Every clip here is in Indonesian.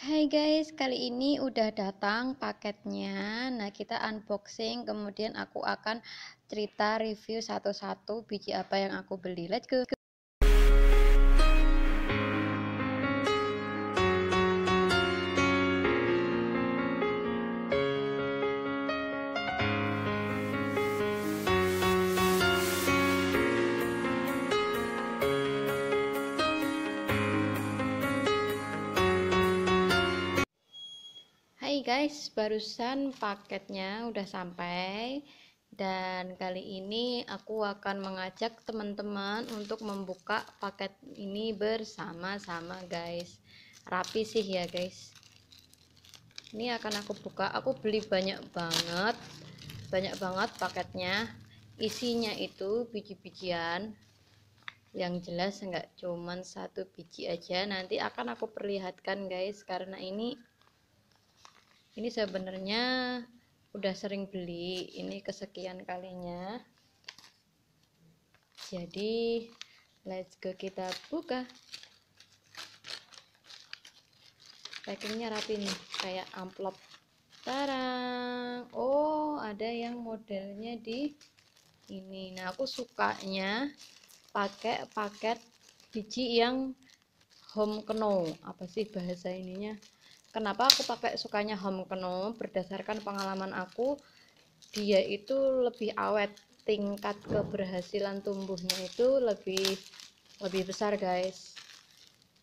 Hai guys, kali ini udah datang paketnya. Nah, kita unboxing, kemudian aku akan cerita review satu-satu biji apa yang aku beli. Let's go. Hai guys, barusan paketnya udah sampai dan kali ini aku akan mengajak teman-teman untuk membuka paket ini bersama-sama guys. Rapi sih ya guys. Ini akan aku buka. Aku beli banyak banget. Banyak banget paketnya. Isinya itu biji-bijian yang jelas enggak cuman satu biji aja nanti akan aku perlihatkan guys karena ini ini sebenarnya udah sering beli ini kesekian kalinya jadi let's go kita buka packingnya rapi nih kayak amplop tarang oh ada yang modelnya di ini nah aku sukanya pakai paket biji yang home keno apa sih bahasa ininya kenapa aku pakai sukanya home keno berdasarkan pengalaman aku dia itu lebih awet tingkat keberhasilan tumbuhnya itu lebih lebih besar guys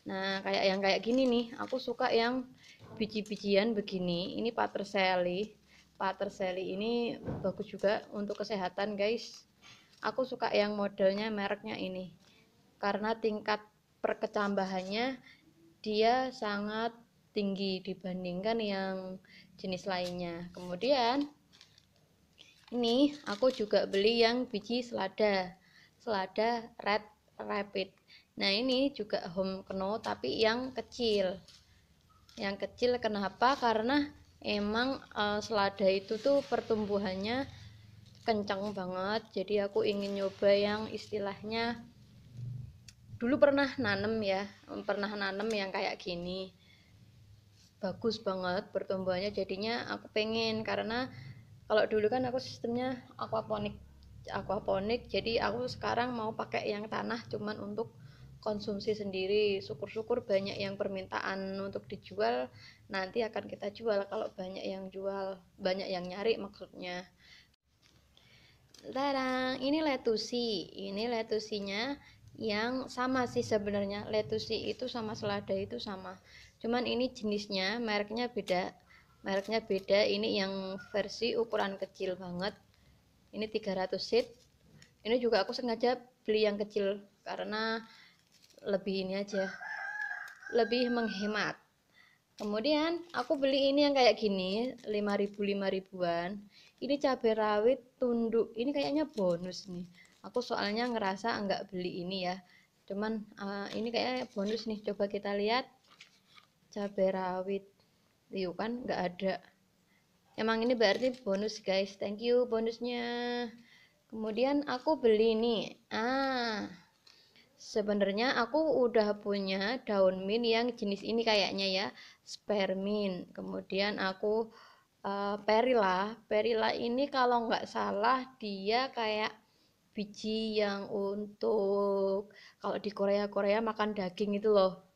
nah kayak yang kayak gini nih aku suka yang biji-bijian begini ini paterseli paterseli ini bagus juga untuk kesehatan guys aku suka yang modelnya mereknya ini karena tingkat perkecambahannya dia sangat tinggi dibandingkan yang jenis lainnya. Kemudian ini aku juga beli yang biji selada. Selada red rapid. Nah, ini juga home keno tapi yang kecil. Yang kecil kenapa? Karena emang uh, selada itu tuh pertumbuhannya kencang banget. Jadi aku ingin nyoba yang istilahnya dulu pernah nanem ya, pernah nanem yang kayak gini bagus banget pertumbuhannya jadinya aku pengen karena kalau dulu kan aku sistemnya aquaponik aquaponik jadi aku sekarang mau pakai yang tanah cuman untuk konsumsi sendiri syukur-syukur banyak yang permintaan untuk dijual nanti akan kita jual kalau banyak yang jual banyak yang nyari maksudnya Tadang, ini letusi. Ini letusinya yang sama sih sebenarnya. Letusi itu sama selada itu sama cuman ini jenisnya mereknya beda mereknya beda ini yang versi ukuran kecil banget ini 300 seat ini juga aku sengaja beli yang kecil karena lebih ini aja lebih menghemat kemudian aku beli ini yang kayak gini 5000 5000-an ini cabai rawit tunduk ini kayaknya bonus nih aku soalnya ngerasa enggak beli ini ya cuman uh, ini kayak bonus nih coba kita lihat cabai rawit yuk kan nggak ada emang ini berarti bonus guys thank you bonusnya kemudian aku beli ini. ah sebenarnya aku udah punya daun mint yang jenis ini kayaknya ya spermin kemudian aku uh, eh, perila perila ini kalau nggak salah dia kayak biji yang untuk kalau di Korea Korea makan daging itu loh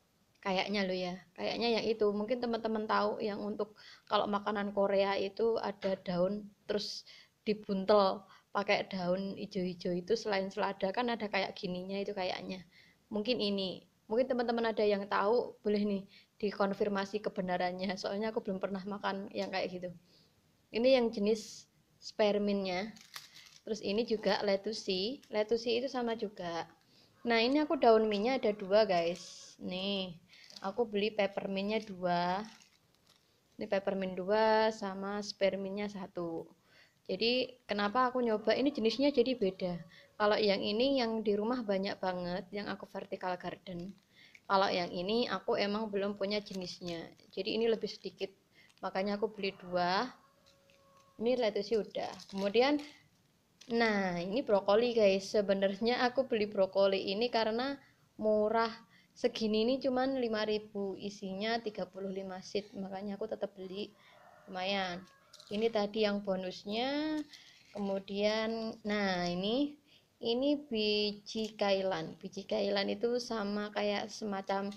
kayaknya lo ya kayaknya yang itu mungkin teman-teman tahu yang untuk kalau makanan Korea itu ada daun terus dibuntel pakai daun hijau-hijau itu selain selada kan ada kayak gininya itu kayaknya mungkin ini mungkin teman-teman ada yang tahu boleh nih dikonfirmasi kebenarannya soalnya aku belum pernah makan yang kayak gitu ini yang jenis sperminnya terus ini juga letusi letusi itu sama juga nah ini aku daun minyak ada dua guys nih aku beli peppermintnya dua ini peppermint dua sama sperminya satu jadi kenapa aku nyoba ini jenisnya jadi beda kalau yang ini yang di rumah banyak banget yang aku vertical garden kalau yang ini aku emang belum punya jenisnya jadi ini lebih sedikit makanya aku beli dua ini lettuce udah kemudian nah ini brokoli guys sebenarnya aku beli brokoli ini karena murah segini ini cuman 5000 isinya 35 seat makanya aku tetap beli lumayan ini tadi yang bonusnya kemudian nah ini ini biji kailan biji kailan itu sama kayak semacam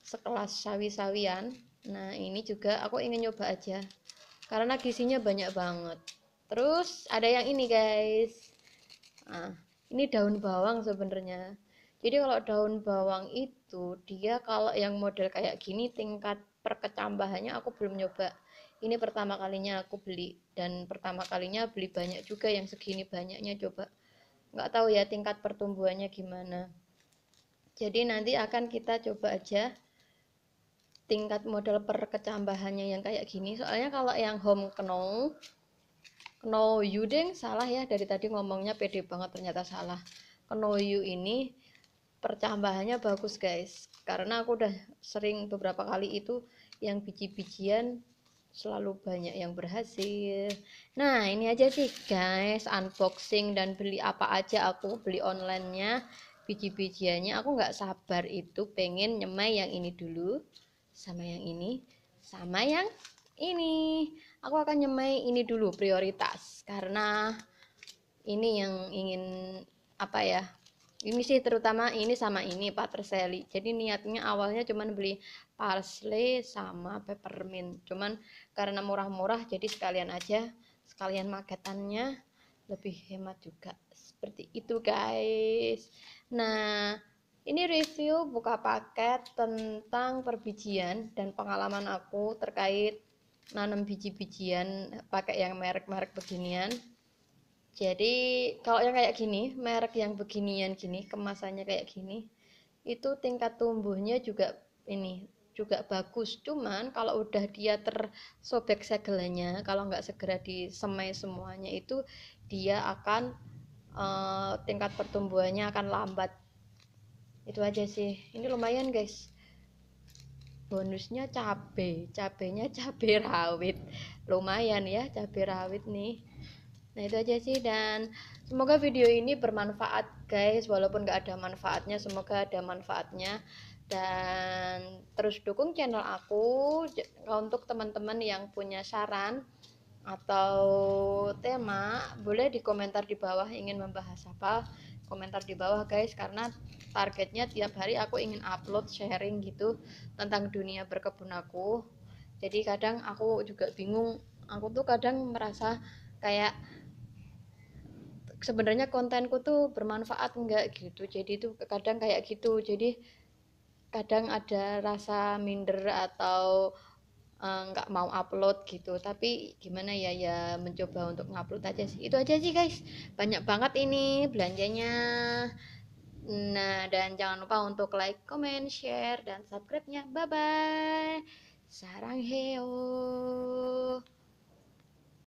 sekelas sawi-sawian nah ini juga aku ingin nyoba aja karena gizinya banyak banget terus ada yang ini guys nah, ini daun bawang sebenarnya jadi kalau daun bawang itu gitu dia kalau yang model kayak gini tingkat perkecambahannya aku belum nyoba ini pertama kalinya aku beli dan pertama kalinya beli banyak juga yang segini banyaknya coba nggak tahu ya tingkat pertumbuhannya gimana jadi nanti akan kita coba aja tingkat model perkecambahannya yang kayak gini soalnya kalau yang home kno kno you deng salah ya dari tadi ngomongnya pede banget ternyata salah kno you ini percambahannya bagus guys karena aku udah sering beberapa kali itu yang biji-bijian selalu banyak yang berhasil nah ini aja sih guys unboxing dan beli apa aja aku beli online nya biji-bijiannya aku nggak sabar itu pengen nyemai yang ini dulu sama yang ini sama yang ini aku akan nyemai ini dulu prioritas karena ini yang ingin apa ya ini sih terutama ini sama ini Pak Perseli jadi niatnya awalnya cuman beli parsley sama peppermint cuman karena murah-murah jadi sekalian aja sekalian maketannya lebih hemat juga seperti itu guys nah ini review buka paket tentang perbijian dan pengalaman aku terkait nanam biji-bijian pakai yang merek-merek beginian jadi kalau yang kayak gini, merek yang beginian gini, kemasannya kayak gini, itu tingkat tumbuhnya juga ini juga bagus. Cuman kalau udah dia tersobek segelnya, kalau nggak segera disemai semuanya itu dia akan uh, tingkat pertumbuhannya akan lambat. Itu aja sih. Ini lumayan guys bonusnya cabe cabenya cabe rawit lumayan ya cabe rawit nih Nah itu aja sih dan semoga video ini bermanfaat guys walaupun gak ada manfaatnya semoga ada manfaatnya dan terus dukung channel aku untuk teman-teman yang punya saran atau tema boleh di komentar di bawah ingin membahas apa komentar di bawah guys karena targetnya tiap hari aku ingin upload sharing gitu tentang dunia berkebun aku jadi kadang aku juga bingung aku tuh kadang merasa kayak sebenarnya kontenku tuh bermanfaat enggak gitu jadi itu kadang kayak gitu jadi kadang ada rasa minder atau eh, nggak mau upload gitu tapi gimana ya ya mencoba untuk ngupload aja sih itu aja sih guys banyak banget ini belanjanya nah dan jangan lupa untuk like comment share dan subscribe nya bye bye sarang heo